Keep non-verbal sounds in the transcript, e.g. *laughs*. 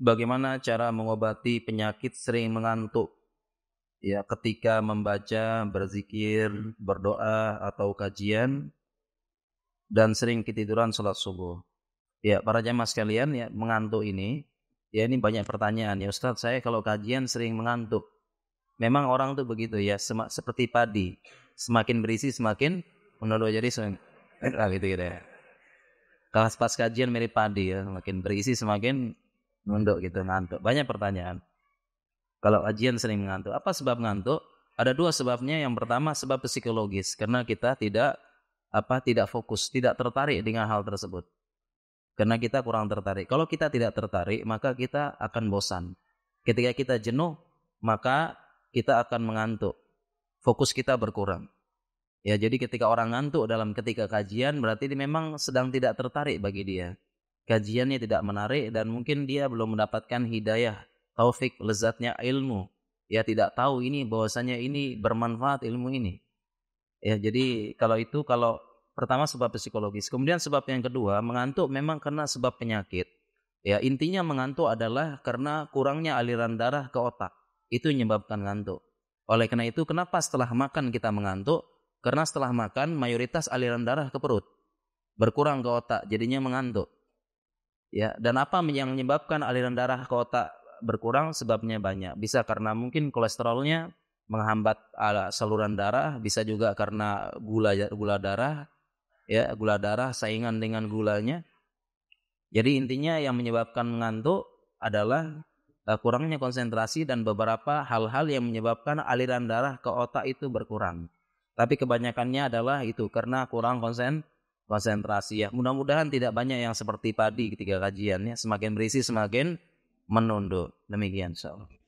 bagaimana cara mengobati penyakit sering mengantuk? Ya, ketika membaca, berzikir, hmm. berdoa atau kajian dan sering ketiduran sholat subuh. Ya, para jamaah sekalian ya mengantuk ini, ya ini banyak pertanyaan. Ya Ustaz, saya kalau kajian sering mengantuk. Memang orang tuh begitu ya, sem- seperti padi. Semakin berisi semakin menurut jadi *laughs* gitu, gitu ya. Kalau pas kajian mirip padi ya, makin berisi semakin ngantuk gitu ngantuk banyak pertanyaan kalau ajian sering ngantuk apa sebab ngantuk ada dua sebabnya yang pertama sebab psikologis karena kita tidak apa tidak fokus tidak tertarik dengan hal tersebut karena kita kurang tertarik kalau kita tidak tertarik maka kita akan bosan ketika kita jenuh maka kita akan mengantuk fokus kita berkurang ya jadi ketika orang ngantuk dalam ketika kajian berarti dia memang sedang tidak tertarik bagi dia kajiannya tidak menarik dan mungkin dia belum mendapatkan hidayah, taufik, lezatnya ilmu. Ya tidak tahu ini bahwasanya ini bermanfaat ilmu ini. Ya jadi kalau itu kalau pertama sebab psikologis, kemudian sebab yang kedua mengantuk memang karena sebab penyakit. Ya intinya mengantuk adalah karena kurangnya aliran darah ke otak. Itu menyebabkan ngantuk. Oleh karena itu kenapa setelah makan kita mengantuk? Karena setelah makan mayoritas aliran darah ke perut berkurang ke otak jadinya mengantuk ya dan apa yang menyebabkan aliran darah ke otak berkurang sebabnya banyak bisa karena mungkin kolesterolnya menghambat ala saluran darah bisa juga karena gula gula darah ya gula darah saingan dengan gulanya jadi intinya yang menyebabkan ngantuk adalah e, kurangnya konsentrasi dan beberapa hal-hal yang menyebabkan aliran darah ke otak itu berkurang tapi kebanyakannya adalah itu karena kurang konsen konsentrasi ya. Mudah-mudahan tidak banyak yang seperti padi ketika kajiannya semakin berisi semakin menunduk. Demikian insyaallah.